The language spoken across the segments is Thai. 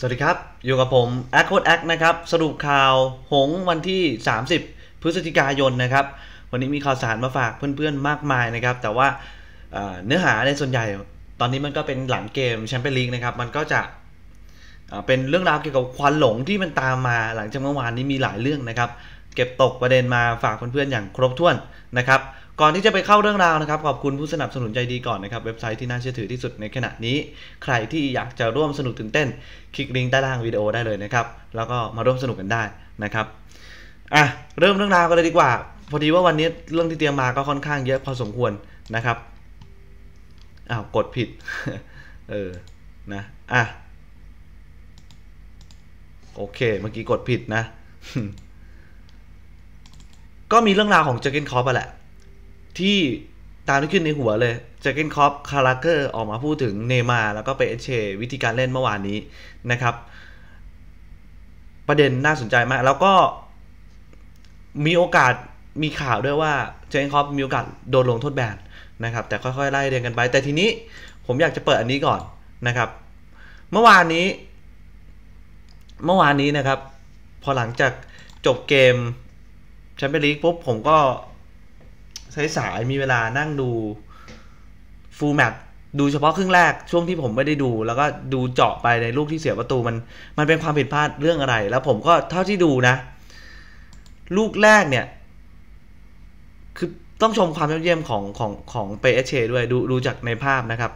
สวัสดีครับ อยู่กับผมแอคโคดแอคนะครับสรุปข่าว หงวันที่ 30 พฤศจิกายนนะครับ วันนี้มีข่าวสารมาฝากเพื่อนๆมากมายนะครับ แต่ว่าเนื้อหาในส่วนใหญ่ ตอนนี้มันก็เป็นหลังเกมแชมเปี้ยนลีกนะครับมันก็จะเป็นเรื่องราวเกี่ยวกับควันหลงที่มันตามมาหลังจากเมื่อวานนี้มีหลายเรื่องนะครับ เก็บตกประเด็นมาฝากเพื่อนๆ อย่างครบถ้วนนะครับก่อนที่จะไปเข้าเรื่องราวนะครับ ขอบคุณผู้สนับสนุนใจดีก่อนนะครับ เว็บไซต์ที่น่าเชื่อถือที่สุดในขณะนี้ ใครที่อยากจะร่วมสนุกตื่นเต้นคลิกลิงก์ใต้ล่างวิดีโอได้เลยนะครับ แล้วก็มาร่วมสนุกกันได้นะครับอ่ะเริ่มเรื่องราวกันเลยดีกว่า พอดีว่าวันนี้เรื่องที่เตรียมมาก็ค่อนข้างเยอะพอสมควรนะครับอ้าวกดผิดเออนะอ่ะโอเคเมื่อกี้กดผิดนะ ก็มีเรื่องราวของเจอกเกนคอปไปแหละที่ตามที่ขึ้นในหัวเลยเจเกนคอปคาราเกอร์ออกมาพูดถึง เนมาแล้วก็เปเชวิธีการเล่นเมื่อวานนี้นะครับ ประเด็นน่าสนใจมาก แล้วก็มีโอกาสมีข่าวด้วยว่าเจเกนคอปมีโอกาสโดนลงโทษแบนนะครับ แต่ค่อยๆไล่เรียงกันไป แต่ทีนี้ผมอยากจะเปิดอันนี้ก่อนนะครับ เมื่อวานนี้ เมื่อวานนี้นะครับ พอหลังจากจบเกมแชมเปี้ยนลีกปุ๊บผมก็สายมีเวลานั่งดูฟูลแมตดูเฉพาะครึ่งแรกช่วงที่ผมไม่ได้ดูแล้วก็ดูเจาะไปในลูกที่เสียประตูมันมันเป็นความผิดพลาดเรื่องอะไร แล้วผมก็เท่าที่ดูนะ ลูกแรกเนี่ย คือต้องชมความยอดเยี่ยมของของของเปเเชด้วยดูดูจากในภาพนะครับ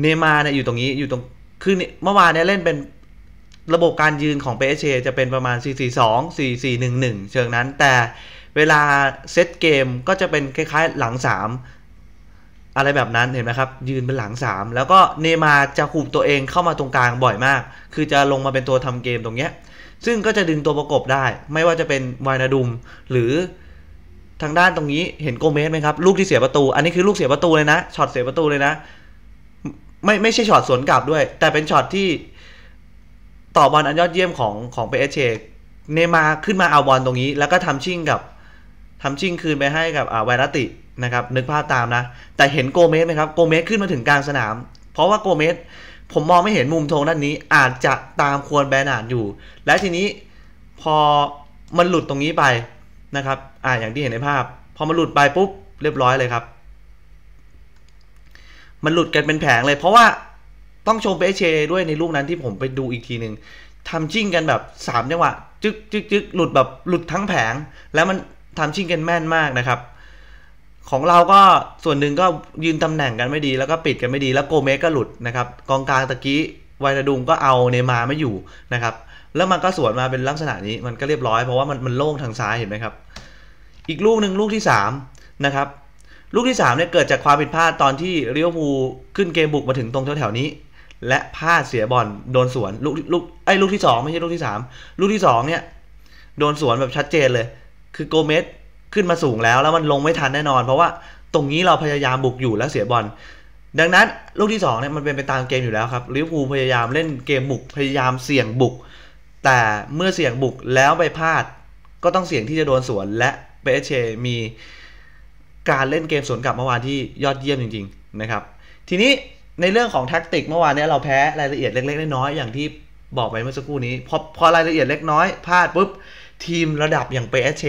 เนมาเนี่ยอยู่ตรงนี้อยู่ตรงคือเมื่อวานเนี่ยเล่นเป็นระบบการยืนของเปเเชจะเป็นประมาณ 4 4 2 4 4 1 1เชิงนั้นแต่เวลาเซตเกมก็จะเป็นคล้ายๆหลัง 3 อะไรแบบนั้นเห็นไหมครับ ยืนเป็นหลัง 3 แล้วก็เนมาจะขูบตัวเองเข้ามาตรงกลางบ่อยมาก คือจะลงมาเป็นตัวทำเกมตรงเนี้ยซึ่งก็จะดึงตัวประกบได้ ไม่ว่าจะเป็นวายนาดุมหรือทางด้านตรงนี้เห็นโกเมสไหมครับ ลูกที่เสียประตู อันนี้คือลูกเสียประตูเลยนะช็อตเสียประตูเลยนะ ไม่ไม่ใช่ช็อตสวนกลับด้วยแต่เป็นช็อตที่ต่อบอลอันยอดเยี่ยมของของเปเอเชเนมาขึ้นมาเอาบอลตรงนี้แล้วก็ทำชิ่งกับทำชิ่งคืนไปให้กับไวรัตินะครับนึกภาพตามนะ แต่เห็นโกเมสไหมครับ โกเมสขึ้นมาถึงกลางสนาม เพราะว่าโกเมสผมมองไม่เห็นมุมทงด้านนี้อาจจะตามควรแบนานอยู่ และทีนี้พอมันหลุดตรงนี้ไปนะครับ อ่าอย่างที่เห็นในภาพ พอมันหลุดไปปุ๊บเรียบร้อยเลยครับ มันหลุดกันเป็นแผงเลยเพราะว่าต้องชมเปเชด้วยในลูกนั้นที่ผมไปดูอีกทีหนึ่งทำจิ้งกันแบบ3จังหวะจึ๊กจึ๊กจึ๊กหลุดแบบหลุดทั้งแผงแล้วมันทำชิงกันแม่นมากนะครับ ของเราก็ส่วนหนึ่งก็ยืนตำแหน่งกันไม่ดีแล้วก็ปิดกันไม่ดี แล้วโกเมสก็หลุดนะครับ กองกลางตะกี้วาดุมก็เอาเนมาไม่อยู่นะครับ แล้วมันก็สวนมาเป็นลักษณะนี้มันก็เรียบร้อยเพราะว่ามันมันโล่งทางซ้าย เห็นไหมครับอีกลูกหนึ่งลูกที่3นะครับ ลูกที่3เนี่ยเกิดจากความผิดพลาดตอนที่เรียวภูขึ้นเกมบุกมาถึงตรงแถวๆนี้และพลาดเสียบอลโดนสวนลูกลูกไอ้ลูกที่2ไม่ใช่ลูกที่3ลูกที่2เนี่ยโดนสวนแบบชัดเจนเลยคือโกเมสขึ้นมาสูงแล้วแล้วมันลงไม่ทันแน่นอน เพราะว่าตรงนี้เราพยายามบุกอยู่แล้วเสียบอล ดังนั้นลูกที่2เนี่ยมันเป็นไปตามเกมอยู่แล้วครับลิเวอร์พูลพยายามเล่นเกมบุกพยายามเสี่ยงบุก แต่เมื่อเสี่ยงบุกแล้วไปพลาด ก็ต้องเสี่ยงที่จะโดนสวนและเปเชมีการเล่นเกมสวนกลับเมื่อวานที่ยอดเยี่ยมจริงๆนะครับทีนี้ในเรื่องของแท็กติกเมื่อวานเนี่ยเราแพ้รายละเอียดเล็ก ๆ น้อยๆอย่างที่บอกไปเมื่อสักครู่นี้พอพอรายละเอียดเล็กน้อยพลาดปุ๊บทีมระดับอย่างเปเช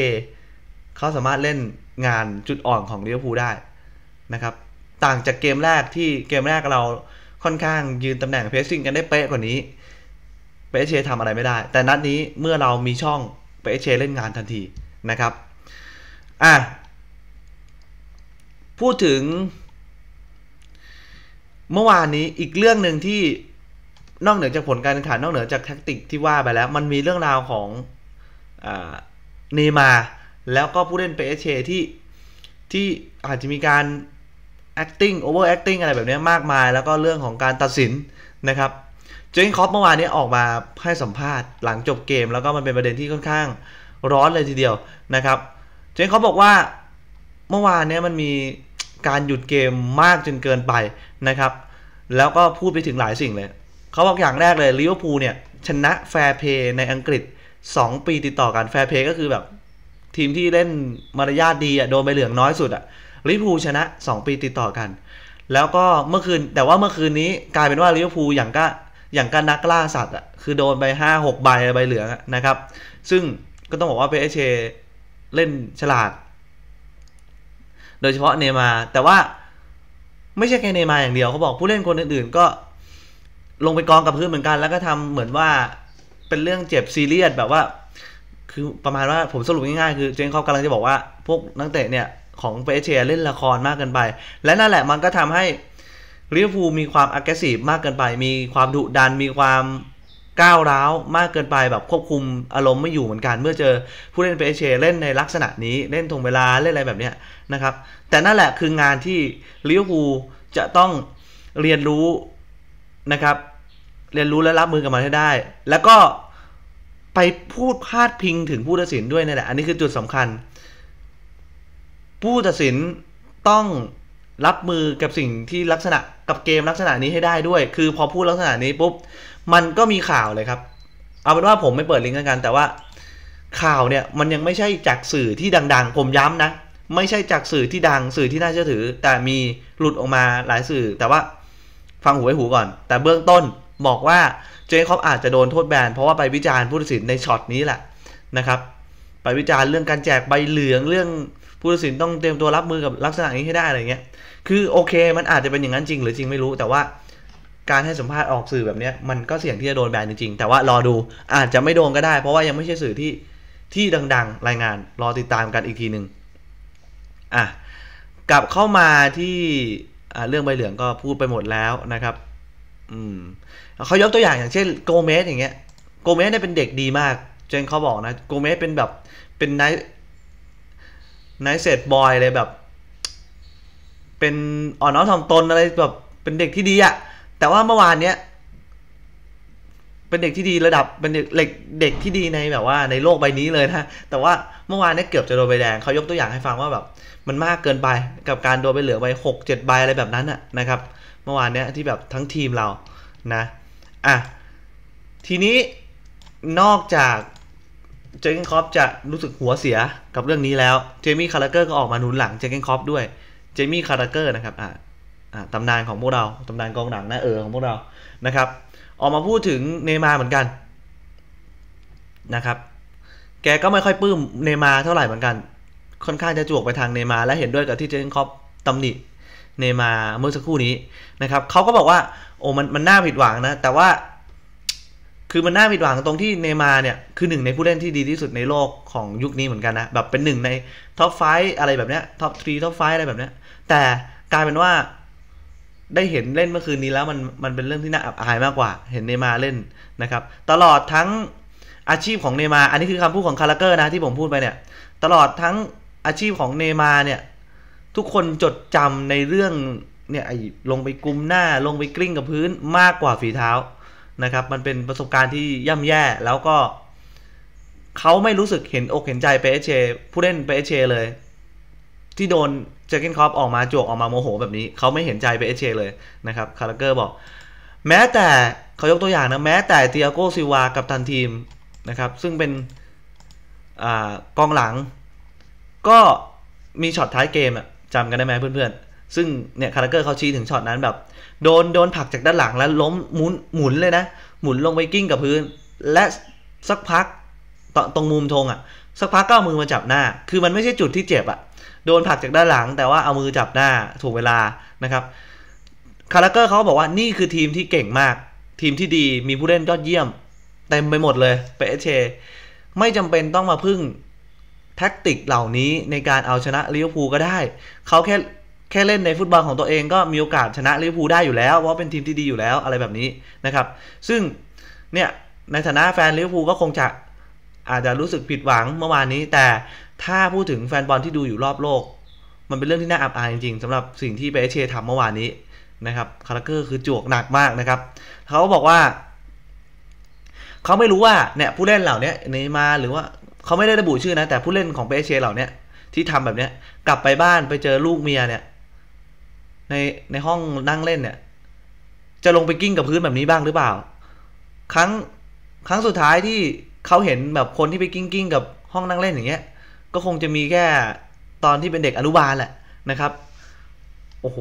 เขาสามารถเล่นงานจุดอ่อนของลิเวอร์พูลได้นะครับต่างจากเกมแรกที่เกมแรกเราค่อนข้างยืนตำแหน่งเพสซิ่งกันได้เป๊ะกว่านี้เปเชทำอะไรไม่ได้ แต่นัดนี้เมื่อเรามีช่องเปเชเล่นงานทันทีนะครับอ่ะพูดถึงเมื่อวานนี้อีกเรื่องหนึ่งที่นอกเหนือจากผลการแข่งขันนอกเหนือจากแท็กติกที่ว่าไปแล้วมันมีเรื่องราวของเนมา แล้วก็ผู้เล่นเปเชที่ ที่อาจจะมีการ acting over acting อะไรแบบนี้มากมาย แล้วก็เรื่องของการตัดสินนะครับเจนคอปเมื่อวานนี้ออกมาให้สัมภาษณ์ หลังจบเกมแล้วก็มันเป็นประเด็นที่ค่อนข้างร้อนเลยทีเดียวนะครับเจนคอปบอกว่าเมื่อวานนี้มันมีการหยุดเกมมากจนเกินไปนะครับแล้วก็พูดไปถึงหลายสิ่งเลยเขาบอกอย่างแรกเลยลิเวอร์พูลเนี่ยชนะแฟร์เพย์ในอังกฤษสองปีติดต่อกัน แฟร์เพย์ก็คือแบบ ทีมที่เล่นมารยาทดีอ่ะโดนใบเหลืองน้อยสุดอ่ะลิพูชนะสองปีติดต่อกัน แล้วก็เมื่อคืนแต่ว่าเมื่อคืนนี้กลายเป็นว่าลิเวอร์พูลอย่างก็อย่างก็นักล่าสัตว์อ่ะคือโดนไปห้าหกใบใบเหลืองนะครับ ซึ่งก็ต้องบอกว่าเปเชเล่นฉลาด โดยเฉพาะเนมาแต่ว่าไม่ใช่แค่เนมาอย่างเดียวเขาบอกผู้เล่นคนอื่นๆ ก็ลงไปกองกับพื้นเหมือนกัน แล้วก็ทำเหมือนว่าเป็นเรื่องเจ็บซีเรียสแบบว่า คือประมาณว่าผมสรุปง่าย ๆ คือเจนเขากำลังจะบอกว่า พวกนักเตะเนี่ย ของเปเชียเล่นละครมากเกินไป และนั่นแหละมันก็ทำให้ลิเวอร์พูลมีความอักเสบมากเกินไป มีความดุดัน มีความก้าวร้าวมากเกินไปแบบควบคุมอารมณ์ไม่อยู่เหมือนกัน เมื่อเจอผู้เล่นเปเชเล่นในลักษณะนี้เล่นทงเวลาเล่นอะไรแบบนี้นะครับ แต่นั่นแหละคืองานที่ลิเวอร์พูลจะต้องเรียนรู้นะครับเรียนรู้และรับมือกับมันให้ได้ แล้วก็ไปพูดพาดพิงถึงผู้ตัดสินด้วยนี่แหละ อันนี้คือจุดสำคัญ ผู้ตัดสินต้องรับมือกับสิ่งที่ลักษณะกับเกมลักษณะนี้ให้ได้ด้วย คือพอพูดลักษณะนี้ปุ๊บ มันก็มีข่าวเลยครับ เอาเป็นว่าผมไม่เปิดลิงก์กัน แต่ว่าข่าวเนี่ยมันยังไม่ใช่จากสื่อที่ดัง ๆ ผมย้ำนะ ไม่ใช่จากสื่อที่ดัง สื่อที่น่าเชื่อถือ แต่มีหลุดออกมาหลายสื่อ แต่ว่าฟังหูไว้หูก่อน แต่เบื้องต้นบอกว่าเจนคอปอาจจะโดนโทษแบนเพราะว่าไปวิจารณ์ผู้ตัดสินในช็อตนี้แหละนะครับ ไปวิจารณ์เรื่องการแจกใบเหลืองเรื่องผู้ตัดสินต้องเตรียมตัวรับมือกับลักษณะนี้ให้ได้อะไรเงี้ยคือโอเคมันอาจจะเป็นอย่างนั้นจริงหรือจริงไม่รู้ แต่ว่าการให้สัมภาษณ์ออกสื่อแบบนี้ มันก็เสี่ยงที่จะโดนแบนจริงๆแต่ว่ารอดูอาจจะไม่โดนก็ได้ เพราะว่ายังไม่ใช่สื่อที่ที่ดังๆ รายงานรอติดตามกันอีกทีหนึ่งอ่ะกลับเข้ามาที่เรื่องใบเหลืองก็พูดไปหมดแล้วนะครับอืมเขายกตัวอย่างอย่างเช่นโกเมสอย่างเงี้ยโกเมสเนี่ยเป็นเด็กดีมากเจนเขาบอกนะโกเมสเป็นแบบเป็นไนไนเซตบอยเลยแบบ เป็นอ่อนน้อมถ่อมตนอะไรแบบเป็นเด็กที่ดีอะแต่ว่าเมื่อวานเนี้ย เป็นเด็กที่ดีระดับเป็นเด็กเด็กที่ดีในแบบว่าในโลกใบนี้เลยนะแต่ว่าเมื่อวานเนี่ยเกือบจะโดนใบแดงเขายกตัวอย่างให้ฟังว่าแบบ มันมากเกินไปกับการโดนใบเหลือใบหกเจ็ดใบอะไรแบบนั้นอะนะครับเมื่อวานเนี้ยที่แบบทั้งทีมเรานะอ่ะทีนี้นอกจากเจคินคอปจะรู้สึกหัวเสียกับเรื่องนี้แล้วเจมี่คาร์เกอร์ก็ออกมาหนุนหลังเจคินคอปด้วยเจมี่คาร์เกอร์นะครับอ่ะตำนานของพวกเราตำนานกองหนังนะเออของพวกเรานะครับออกมาพูดถึงเนมาเหมือนกันนะครับแกก็ไม่ค่อยปลื้มเนมาเท่าไหร่เหมือนกัน ค่อนข้างจะจวกไปทางเนมาและเห็นด้วยกับที่เจนคอปตำหนิเนมาเมื่อสักครู่นี้นะครับเขาก็บอกว่าโอ้มันมันน่าผิดหวังนะแต่ว่า คือมันน่าผิดหวังตรงที่เนมาเนี่ยคือหนึ่งในผู้เล่นที่ดีที่สุดในโลกของยุคนี้เหมือนกันนะแบบเป็นหนึ่งในท็อปไฟอะไรแบบเนี้ยท็อปทรีท็อปไฟอะไรแบบเนี้ยแต่กลายเป็นว่าได้เห็นเล่นเมื่อคืนนี้แล้วมันมันเป็นเรื่องที่น่าอับอายมากกว่า เห็นเนมาเล่นนะครับตลอดทั้งอาชีพของเนมาอันนี้คือคำพูดของคาร์ลเกอร์นะที่ผมพูดไปเนี่ยตลอดทั้งอาชีพของเนมาเนี่ยทุกคนจดจำในเรื่องเนี่ยไอ้ลงไปกุมหน้าลงไปกลิ้งกับพื้นมากกว่าฝีเท้านะครับมันเป็นประสบการณ์ที่ย่ำแย่ แล้วก็เขาไม่รู้สึกเห็นอกเห็นใจเปเชผู้เล่นเปเชเลย ที่โดนเจเกนคอปออกมาจวกออกมาโมโหแบบนี้ เขาไม่เห็นใจเปเชเลยนะครับ คาร์เกอร์บอก แม้แต่เขายกตัวอย่างนะ แม้แต่เตียโกซิวากับทันทีมนะครับซึ่งเป็นอกองหลัง ก็มีช็อตท้ายเกมอะจำกันได้ไหมเพื่อนๆ ซึ่งเนี่ยคาร์เกอร์เขาชี้ถึงช็อตนั้นแบบโดนโดนผักจากด้านหลังแล้วล้มหมุนหมุนเลยนะ หมุนลงไปกิ้งกับพื้น และสักพักตตรงมุมธงอะ่ะ สักพักก็เอามือมาจับหน้า คือมันไม่ใช่จุดที่เจ็บอะ่ะโดนผักจากด้านหลัง แต่ว่าเอามือจับหน้าถูกเวลานะครับคาร์เกอร์เขาบอกว่านี่คือทีมที่เก่งมาก ทีมที่ดีมีผู้เล่นยอดเยี่ยมเต็มไปหมดเลย เปเชไม่จำเป็นต้องมาพึ่งแท็กติกเหล่านี้ในการเอาชนะลิเวอร์พูลก็ได้ เขาแค่แค่เล่นในฟุตบอลของตัวเองก็มีโอกาสชนะลิเวอร์พูลได้อยู่แล้ว เพราะเป็นทีมที่ดีอยู่แล้วอะไรแบบนี้นะครับ ซึ่งเนี่ยในฐานะแฟนลิเวอร์พูลก็คงจะอาจจะรู้สึกผิดหวังเมื่อวานนี้แต่ถ้าพูดถึงแฟนบอลที่ดูอยู่รอบโลก มันเป็นเรื่องที่น่าอับอายจริงๆสำหรับสิ่งที่เปเชทำเมื่อวานนี้นะครับคาร์เกอร์คือจวกหนักมากนะครับเขาบอกว่าเขาไม่รู้ว่าเนี่ยผู้เล่นเหล่านี้เนมาหรือว่าเขาไม่ได้ระบุชื่อนะ แต่ผู้เล่นของเปเชเหล่านี้ที่ทำแบบเนี้ยกลับไปบ้านไปเจอลูกเมียเนี่ย ในในห้องนั่งเล่นเนี่ยจะลงไปกิ้งกับพื้นแบบนี้บ้างหรือเปล่า ครั้งครั้งสุดท้ายที่เขาเห็นแบบคนที่ไปกิ้งกิ้งกับห้องนั่งเล่นอย่างเงี้ย ก็คงจะมีแค่ ตอนที่เป็นเด็กอนุบาลแหละนะครับ โอ้โห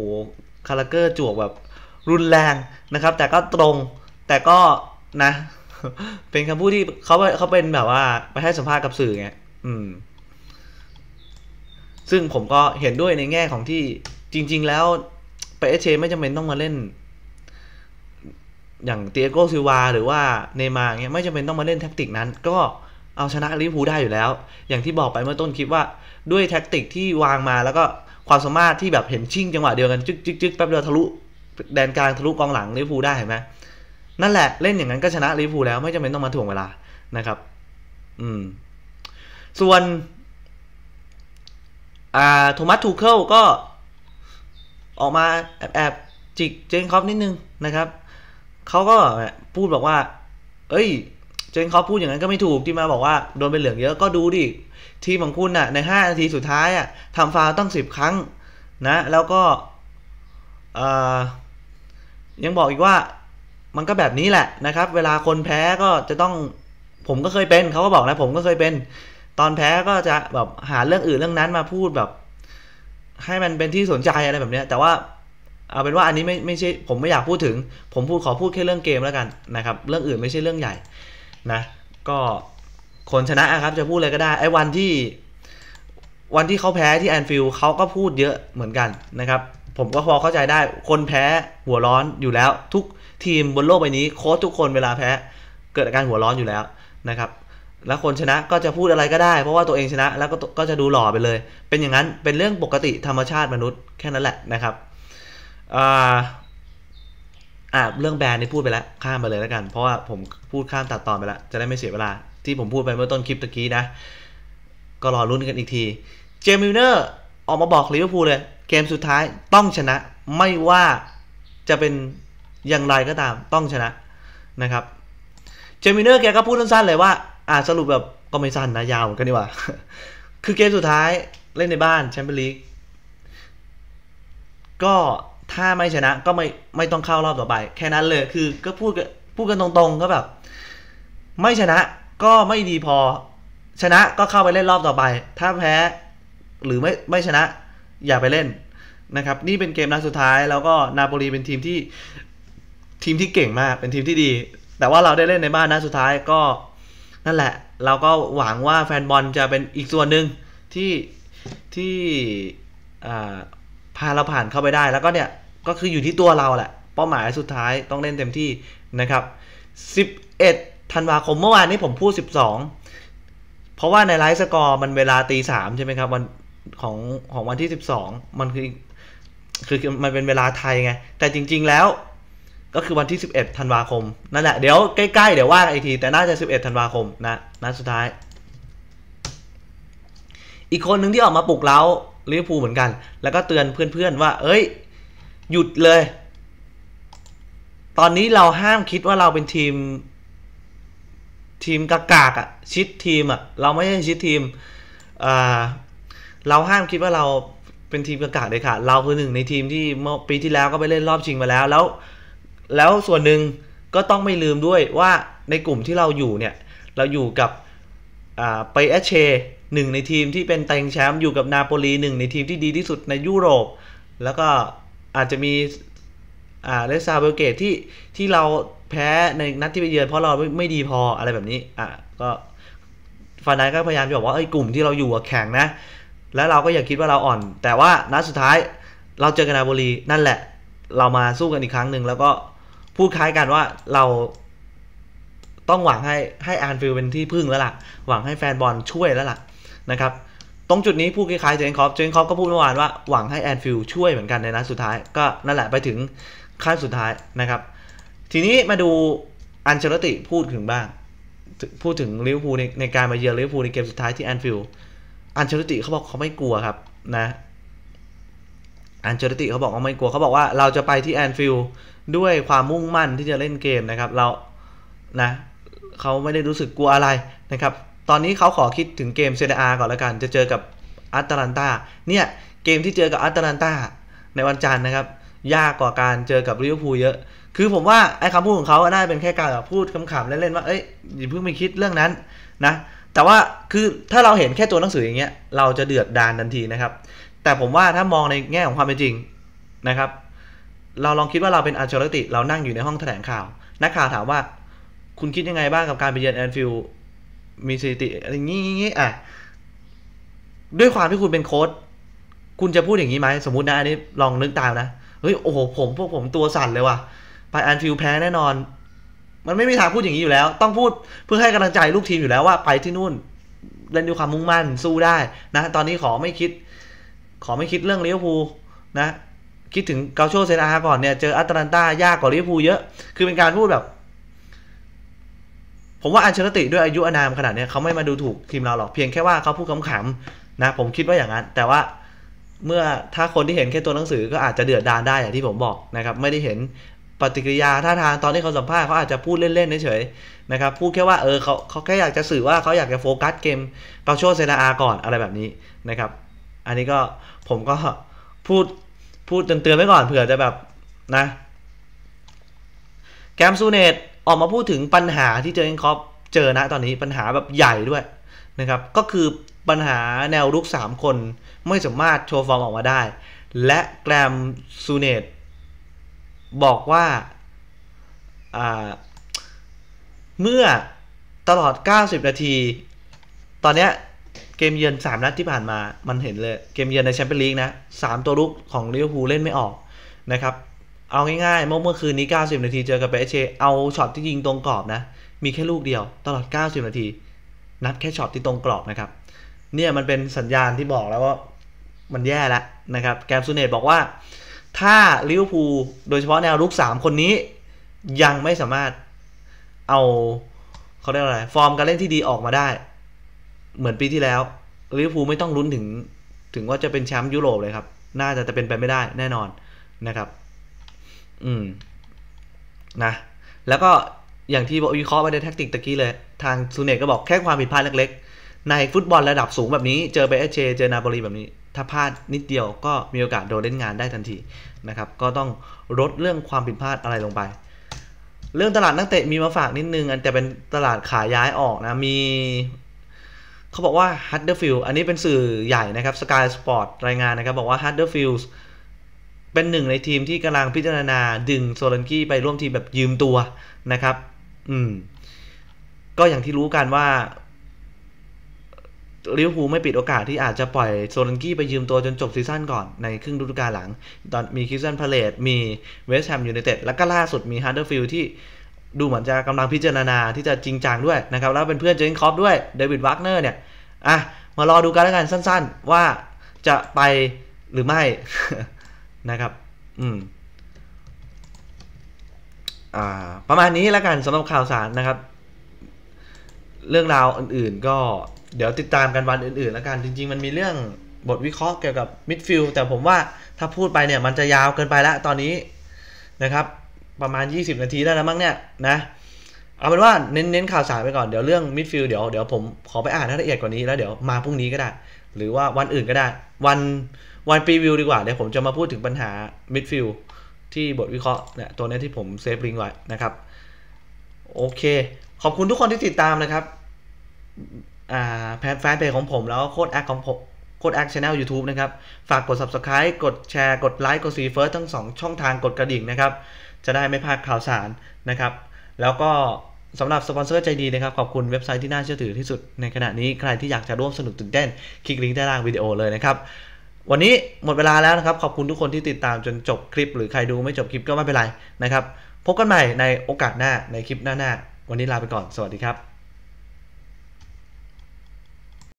คาราเกอร์จวกแบบรุนแรงนะครับ แต่ก็ตรงแต่ก็นะเป็นคำพูดที่เขาเขาเป็นแบบว่า ไปให้สัมภาษณ์กับสื่อไงอืม ซึ่งผมก็เห็นด้วยในแง่ของที่จริง ๆแล้วไปเอเชไม่จำเป็นต้องมาเล่น อย่างเตียโกซิวาหรือว่าเนมาเงี้ยไม่จำเป็นต้องมาเล่นแท็กติกนั้น ก็เอาชนะลิเวอร์พูลได้อยู่แล้ว อย่างที่บอกไปเมื่อต้นคลิปว่าด้วยแท็กติกที่วางมาแล้วก็ความสามารถที่แบบเห็นชิ่งจังหวะเดียวกันจึ๊กจึ๊กแป๊บเดียวทะลุ แดนกลางทะลุกองหลังลิเวอร์พูลได้เห็นไหมนั่นแหละเล่นอย่างนั้นก็ชนะลิฟูแล้วไม่จำเป็นต้องมาถ่วงเวลา นะครับ อืม ส่วน อ่าโทมัสทูเคิลก็ ออกมาแอบแอบจิกเจนคอฟนิดนึงนะครับเขาก็พูดบอกว่า เอ้ย เจนคอฟพูดอย่างนั้นก็ไม่ถูกที่มาบอกว่า โดนเป็นเหลืองเยอะก็ดูดิ ทีมของคุณน่ะใน 5 นาทีสุดท้ายอ่ะทำฟาวตั้ง10 ครั้ง นะ แล้วก็ยังบอกอีกว่ามันก็แบบนี้แหละนะครับ เวลาคนแพ้ก็จะต้องผมก็เคยเป็นเขาก็บอกนะผมก็เคยเป็น ตอนแพ้ก็จะแบบหาเรื่องอื่นเรื่องนั้นมาพูดแบบ ให้มันเป็นที่สนใจอะไรแบบนี้แต่ว่าเอาเป็นว่าอันนี้ไม่ไม่ใช่ผมไม่อยากพูดถึง ผมพูดขอพูดแค่เรื่องเกมแล้วกันนะครับ เรื่องอื่นไม่ใช่เรื่องใหญ่นะก็คนชนะครับจะพูดอะไรก็ได้ไอ้วันที่วันที่เขาแพ้ที่แอนฟิลด์เขาก็พูดเยอะเหมือนกันนะครับผมก็พอเข้าใจได้ คนแพ้หัวร้อนอยู่แล้ว ทุกทีมบนโลกใบนี้โค้ชทุกคนเวลาแพ้เกิดอาการหัวร้อนอยู่แล้วนะครับแล้วคนชนะก็จะพูดอะไรก็ได้ เพราะว่าตัวเองชนะแล้วก็ก็จะดูหล่อไปเลย เป็นอย่างนั้นเป็นเรื่องปกติธรรมชาติมนุษย์แค่นั้นแหละนะครับอ่าอ่าเรื่องแบรนด์นี่พูดไปแล้วข้ามไปเลยแล้วกัน เพราะว่าผมพูดข้ามตัดตอนไปแล้ว จะได้ไม่เสียเวลา ที่ผมพูดไปเมื่อต้นคลิปตะกี้นะก็รอรุ่นกันอีกทีเจมิลเนอร์ออกมาบอกลิเวอร์พูลเลยเกมสุดท้ายต้องชนะไม่ว่าจะเป็นอย่างไรก็ตามต้องชนะนะครับเจมิเนอร์แกก็พูดสั้นๆเลยว่าอ่าสรุปแบบก็ไม่สั้นนะยาวกันดีกว่า คือเกมสุดท้ายเล่นในบ้านแชมเปี้ยนลีกก็ถ้าไม่ชนะก็ไม่ไม่ต้องเข้ารอบต่อไป แค่นั้นเลยคือก็พูดพูดกันตรงๆก็แบบไม่ชนะก็ไม่ดีพอ ชนะก็เข้าไปเล่นรอบต่อไป ถ้าแพ้หรือไม่ไม่ชนะอย่าไปเล่นนะครับนี่เป็นเกมนัดสุดท้าย แล้วก็นาโปลีเป็นทีมที่ทีมที่เก่งมากเป็นทีมที่ดี แต่ว่าเราได้เล่นในบ้านนัดสุดท้ายก็นั่นแหละเราก็หวังว่าแฟนบอลจะเป็นอีกส่วนหนึ่งที่ที่พาเราผ่านเข้าไปได้แล้วก็เนี่ยก็คืออยู่ที่ตัวเราแหละเป้าหมายสุดท้ายต้องเล่นเต็มที่นะครับ 11ธันวาคมเมื่อวานนี้ผมพูด12เพราะว่าในไลฟ์สกอร์มันเวลาตีสามใช่ไหมครับวันของของวันที่สิบสองมันคือคือมันเป็นเวลาไทยไงแต่จริง ๆแล้วก็คือวันที่สิบเอ็ดธันวาคมนั่นแหละเดี๋ยวใกล้ๆเดี๋ยวว่ากันอีกทีแต่น่าจะสิบเอ็ดธันวาคมนะนัดสุดท้าย อีกคนหนึ่งที่ออกมาปลุกเร้าลิเวอร์พูลเหมือนกัน แล้วก็เตือนเพื่อนๆว่า เอ้ยหยุดเลย ตอนนี้เราห้ามคิดว่าเราเป็นทีมทีมกากากอะชิดทีมอะเราไม่ใช่ชิดทีมอ่าเราห้ามคิดว่าเราเป็นทีมกระกาศเลยค่ะ เราคือหนึ่งในทีมที่เมื่อปีที่แล้วก็ไปเล่นรอบชิงมาแล้วแล้ว แล้วส่วนหนึ่งก็ต้องไม่ลืมด้วยว่าในกลุ่มที่เราอยู่เนี่ย เราอยู่กับไปเอเชหนึ่งในทีมที่เป็นแตงแชมป์อยู่กับนาโปลีหนึ่งในทีมที่ดีที่สุดในยุโรป แล้วก็อาจจะมีอ่าเลซาเบลเกตที่ที่เราแพ้ในนัดที่ไปเยือนเพราะเราไม่ดีพออะไรแบบนี้อ่ะก็ฟานไดก็พยายามจะบอกว่าไอ้กลุ่มที่เราอยู่แข่งนะและเราก็อย่าคิดว่าเราอ่อน แต่ว่านัดสุดท้ายเราเจอกันนาบุรีนั่นแหละเรามาสู้กันอีกครั้งหนึ่งแล้วก็พูดคล้ายกันว่าเรา ต้องหวังให้ให้แอนฟิลเป็นที่พึ่งแล้วล่ะ หวังให้แฟนบอลช่วยแล้วล่ะนะครับตรงจุดนี้พูดคล้ายๆเจนคอฟเจนคอฟก็พูดเมื่อวานว่าหวังให้แอนฟิลช่วยเหมือนกันในนัดสุดท้ายก็นั่นแหละไปถึงขั้นสุดท้ายนะครับ ทีนี้มาดูอันเชลติพูดถึงบ้าง พูดถึงลิเวอร์พูลในในการมาเยือนลิเวอร์พูลในเกมสุดท้ายที่แอนฟิลด์อันเชลติเขาบอกเขาไม่กลัวครับนะอันเชลติเขาบอกเขาไม่กลัวเขาบอกว่าเราจะไปที่แอนฟิลด์ด้วยความมุ่งมั่นที่จะเล่นเกมนะครับ เรานะเขาไม่ได้รู้สึกกลัวอะไรนะครับ ตอนนี้เขาขอคิดถึงเกมเซเดอาก่อนละกันจะเจอกับอัตแลนตาเนี่ยเกมที่เจอกับอัตแลนตาในวันจันทร์นะครับ ยากกว่าการเจอกับลิเวอร์พูลเยอะ คือผมว่าไอ้คำพูดของเขาได้เป็นแค่การพูดคำขำเล่นๆว่าเอ้ยอย่าเพิ่งไปคิดเรื่องนั้นนะแต่ว่าคือถ้าเราเห็นแค่ตัวหนังสืออย่างเงี้ยเราจะเดือดดานทันทีนะครับ แต่ผมว่าถ้ามองในแง่ของความเป็นจริงนะครับ เราลองคิดว่าเราเป็นอาชลติ เรานั่งอยู่ในห้องแถลงข่าว นักข่าวถามว่าคุณคิดยังไงบ้างกับการไปเยือนแอนฟิลมีสติอะไรอย่างเงี้อ่ะด้วยความที่คุณเป็นโค้ดคุณจะพูดอย่างนี้ไหม สมมตินะอันนี้ลองนึกตามนะเฮ้ยโอ้โหผมพวกผมตัวสั่นเลยว่ะไปแอนฟิลแพ้แน่นอนมันไม่มีทางพูดอย่างนี้อยู่แล้ว ต้องพูดเพื่อให้กำลังใจลูกทีมอยู่แล้วว่าไปที่นู่นเล่นด้วยความมุ่งมั่นสู้ได้นะ ตอนนี้ขอไม่คิด ขอไม่คิดเรื่องเลี้ยวภูนะ คิดถึงเกาโชเซนอาก่อนเนี่ย เจอ อัตแลนตายากกว่าลิเวอร์พูลเยอะคือเป็นการพูดแบบ ผมว่าอัญเชลติด้วยอายุอานามขนาดนี้เขาไม่มาดูถูกทีมเราหรอกเพียงแค่ว่าเขาพูดขำๆนะผมคิดว่าอย่างนั้น แต่ว่าเมื่อถ้าคนที่เห็นแค่ตัวหนังสือก็อาจจะเดือดดานได้อย่างที่ผมบอกนะครับไม่ได้เห็นปฏิกิริยาท่าทางตอนที่เขาสัมภาษณ์เขาอาจจะพูดเล่นๆเฉยๆนะครับพูดแค่ว่าเออเขาเขาแค่อยากจะสื่อว่าเขาอยากจะโฟกัสเกมเปาโชเซนาอาก่อนอะไรแบบนี้นะครับอันนี้ก็ผมก็พูด พูดเตือนๆไว้ก่อนเผื่อจะแบบนะแกมซูเนตออกมาพูดถึงปัญหาที่เจอเองคอปเจอนะตอนนี้ปัญหา แบบใหญ่ด้วยนะครับก็คือปัญหาแนวรุก 3 คนไม่สามารถโชว์ฟอร์มออกมาได้และแกรมซูเนตบอกว่า เมื่อตลอด 90 นาที ตอนเนี้ยเกมเยือน 3 นัดที่ผ่านมา มันเห็นเลยเกมเยือนในแชมเปี้ยนลีกนะ 3 ตัวลุกของลิเวอร์พูลเล่นไม่ออกนะครับ เอาง่ายๆ เมื่อเมื่อคืนนี้ 90 นาที เจอกับเปเชเอาช็อตที่ยิงตรงกรอบนะ มีแค่ลูกเดียว ตลอด 90 นาที นัดแค่ช็อตที่ตรงกรอบนะครับ เนี่ยมันเป็นสัญญาณที่บอกแล้วว่ามันแย่แล้วนะครับ แกมซูเนตบอกว่าถ้าลิเวอร์พูลโดยเฉพาะแนวรุกสามคนนี้ยังไม่สามารถเอา เขาเรียกอะไร ฟอร์มการเล่นที่ดีออกมาได้ เหมือนปีที่แล้วลิเวอร์พูลไม่ต้องลุ้นถึงถึงว่าจะเป็นแชมป์ยุโรปเลยครับ น่าจะแต่เป็นไปไม่ได้ แน่นอนนะครับ อืม นะ แล้วก็อย่างที่วิเคราะห์ไปในแท็กติกตะกี้เลย ทางซูเนก็บอกแค่ความผิดพลาดเล็กๆในฟุตบอลระดับสูงแบบนี้เจอไปเอเชเจอนาโปลีแบบนี้ถ้าพลาดนิดเดียวก็มีโอกาสโดนเล่นงานได้ทันทีนะครับ ก็ต้องลดเรื่องความผิดพลาดอะไรลงไป เรื่องตลาดนักเตะมีมาฝากนิดนึงอันแต่เป็นตลาดขายย้ายออกนะมีเขาบอกว่าฮัตเดอร์ฟิลอันนี้เป็นสื่อใหญ่นะครับสกายสปอร์ตรายงานนะครับ บอกว่าฮัตเดอร์ฟิลเป็นหนึ่งในทีมที่กำลังพิจารณาดึงโซลันกี้ไปร่วมทีมแบบยืมตัวนะครับอืมก็อย่างที่รู้กันว่าลิเวอร์พูลไม่ปิดโอกาสที่อาจจะปล่อยโซลันกี้ไปยืมตัวจนจบซีซั่นก่อนในครึ่งฤดูกาลหลัง ตอนมีคิสตันพาเลตมีเวสต์แฮมยูไนเต็ดแล้วก็ล่าสุดมีฮันเดอร์ฟิลด์ที่ ดูเหมือนจะกำลังพิจารณาที่จะจริงจังด้วยนะครับ แล้วเป็นเพื่อนเจนคอปด้วยเดวิดวัคเนอร์เนี่ย อ่ะ มารอดูกันแล้วกันสั้นๆ ว่าจะไปหรือไม่นะครับ อืม อ่า ประมาณนี้แล้วกันสำหรับข่าวสารนะครับ เรื่องราวอื่นๆก็เดี๋ยวติดตามกันวันอื่น ๆ แล้วกันจริง ๆมันมีเรื่องบทวิเคราะห์เกี่ยวกับมิดฟิลด์แต่ผมว่าถ้าพูดไปเนี่ยมันจะยาวเกินไปแล้วตอนนี้นะครับ ประมาณ 20 นาทีได้แล้วมั้งเนี่ยนะเอาเป็นว่าเน้น ๆ ข่าวสารไปก่อน เดี๋ยวเรื่องมิดฟิลด์เดี๋ยวเดี๋ยวผมขอไปอ่านให้ละเอียดกว่านี้แล้วเดี๋ยวมาพรุ่งนี้ก็ได้ หรือว่าวันอื่นก็ได้วันวันปีวิวดีกว่าเดี๋ยวผมจะมาพูดถึงปัญหามิดฟิลด์ที่บทวิเคราะห์เนี่ยตัวนี้ที่ผมเซฟลิงไว้นะครับโอเค ขอบคุณทุกคนที่ติดตามนะครับแฟนเพจของผม แล้วโค้ดแอคของผม โค้ดแอคชาแนลยูทูบนะครับ ฝากกด subscribe กดแชร์กดไลค์กดซีเฟิร์สทั้ง 2 ช่องทางกดกระดิ่งนะครับ จะได้ไม่พลาดข่าวสาร นะครับ แล้วก็สำหรับสปอนเซอร์ ใจดีนะครับ ขอบคุณเว็บไซต์ที่น่าเชื่อถือที่สุดในขณะนี้ใครที่อยากจะร่วมสนุกตื่นเต้นคลิกลิงก์ใต้ล่างวิดีโอเลยนะครับวันนี้หมดเวลาแล้วนะครับขอบคุณทุกคนที่ติดตามจนจบคลิป หรือใครดูไม่จบคลิปก็ไม่เป็นไรนะครับพบกันใหม่ในโอกาสหน้าในคลิปหน้าๆวันนี้ลาไปก่อนสวัสดีครับ